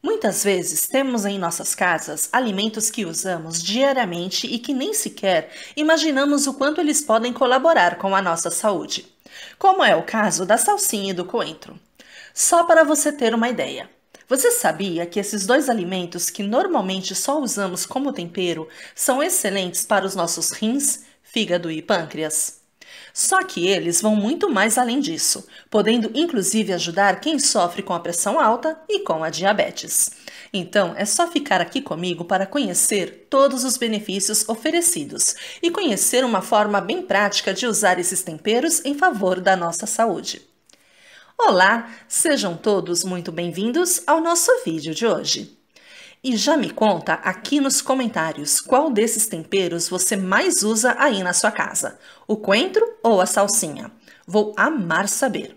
Muitas vezes temos em nossas casas alimentos que usamos diariamente e que nem sequer imaginamos o quanto eles podem colaborar com a nossa saúde, como é o caso da salsinha e do coentro. Só para você ter uma ideia, você sabia que esses dois alimentos que normalmente só usamos como tempero são excelentes para os nossos rins, fígado e pâncreas? Só que eles vão muito mais além disso, podendo inclusive ajudar quem sofre com a pressão alta e com a diabetes. Então é só ficar aqui comigo para conhecer todos os benefícios oferecidos e conhecer uma forma bem prática de usar esses temperos em favor da nossa saúde. Olá, sejam todos muito bem-vindos ao nosso vídeo de hoje. E já me conta aqui nos comentários qual desses temperos você mais usa aí na sua casa: o coentro ou a salsinha? Vou amar saber.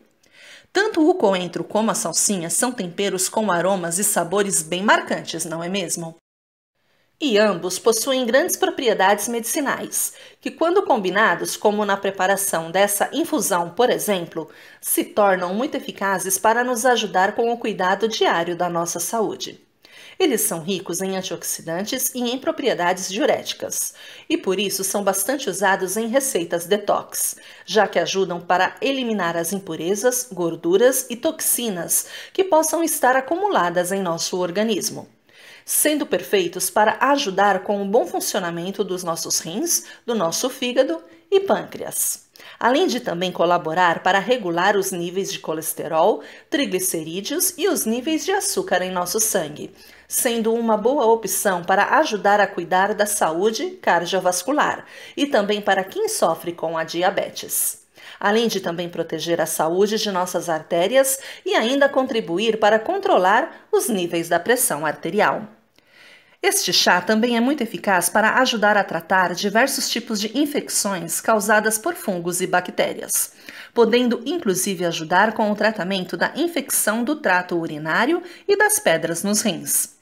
Tanto o coentro como a salsinha são temperos com aromas e sabores bem marcantes, não é mesmo? E ambos possuem grandes propriedades medicinais, que, quando combinados, como na preparação dessa infusão, por exemplo, se tornam muito eficazes para nos ajudar com o cuidado diário da nossa saúde. Eles são ricos em antioxidantes e em propriedades diuréticas, e por isso são bastante usados em receitas detox, já que ajudam para eliminar as impurezas, gorduras e toxinas que possam estar acumuladas em nosso organismo sendo perfeitos para ajudar com o bom funcionamento dos nossos rins, do nosso fígado e pâncreas além de também colaborar para regular os níveis de colesterol, triglicerídeos e os níveis de açúcar em nosso sangue, sendo uma boa opção para ajudar a cuidar da saúde cardiovascular e também para quem sofre com a diabetes além de também proteger a saúde de nossas artérias e ainda contribuir para controlar os níveis da pressão arterial. Este chá também é muito eficaz para ajudar a tratar diversos tipos de infecções causadas por fungos e bactérias, podendo inclusive ajudar com o tratamento da infecção do trato urinário e das pedras nos rins.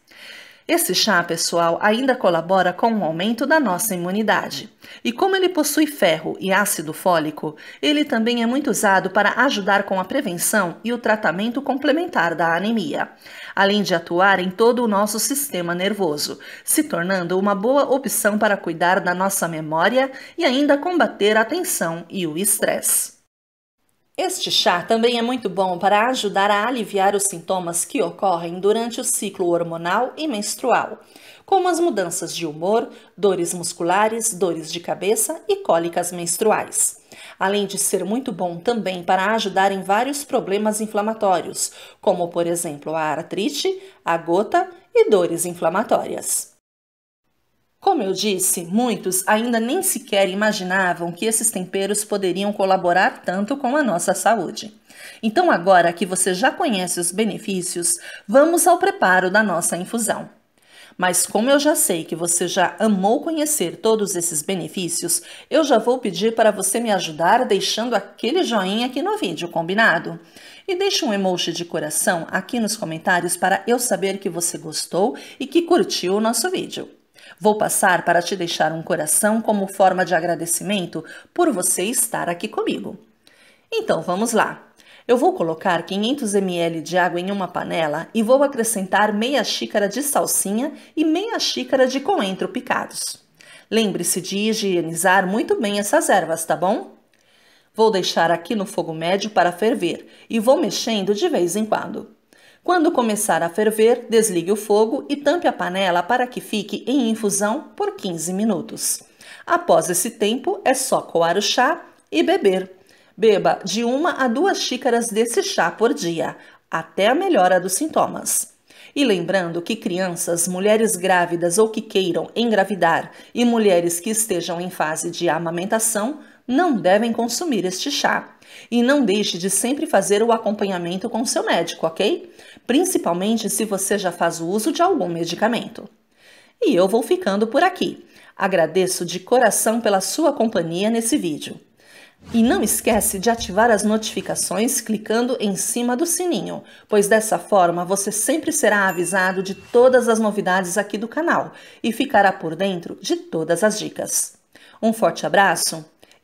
Esse chá, pessoal, ainda colabora com o aumento da nossa imunidade. E como ele possui ferro e ácido fólico, ele também é muito usado para ajudar com a prevenção e o tratamento complementar da anemia, além de atuar em todo o nosso sistema nervoso, se tornando uma boa opção para cuidar da nossa memória e ainda combater a tensão e o estresse. Este chá também é muito bom para ajudar a aliviar os sintomas que ocorrem durante o ciclo hormonal e menstrual, como as mudanças de humor, dores musculares, dores de cabeça e cólicas menstruais. Além de ser muito bom também para ajudar em vários problemas inflamatórios, como por exemplo a artrite, a gota e dores inflamatórias. Como eu disse, muitos ainda nem sequer imaginavam que esses temperos poderiam colaborar tanto com a nossa saúde. Então, agora que você já conhece os benefícios, vamos ao preparo da nossa infusão. Mas como eu já sei que você já amou conhecer todos esses benefícios, eu já vou pedir para você me ajudar deixando aquele joinha aqui no vídeo, combinado? E deixe um emoji de coração aqui nos comentários para eu saber que você gostou e que curtiu o nosso vídeo. Vou passar para te deixar um coração como forma de agradecimento por você estar aqui comigo. Então vamos lá. Eu vou colocar 500 ml de água em uma panela e vou acrescentar meia xícara de salsinha e meia xícara de coentro picados. Lembre-se de higienizar muito bem essas ervas, tá bom? Vou deixar aqui no fogo médio para ferver e vou mexendo de vez em quando. Quando começar a ferver, desligue o fogo e tampe a panela para que fique em infusão por 15 minutos. Após esse tempo, é só coar o chá e beber. Beba de uma a duas xícaras desse chá por dia, até a melhora dos sintomas. E lembrando que crianças, mulheres grávidas ou que queiram engravidar e mulheres que estejam em fase de amamentação não devem consumir este chá. E não deixe de sempre fazer o acompanhamento com seu médico, ok? Principalmente se você já faz o uso de algum medicamento. E eu vou ficando por aqui. Agradeço de coração pela sua companhia nesse vídeo. E não esquece de ativar as notificações clicando em cima do sininho, pois dessa forma você sempre será avisado de todas as novidades aqui do canal e ficará por dentro de todas as dicas. Um forte abraço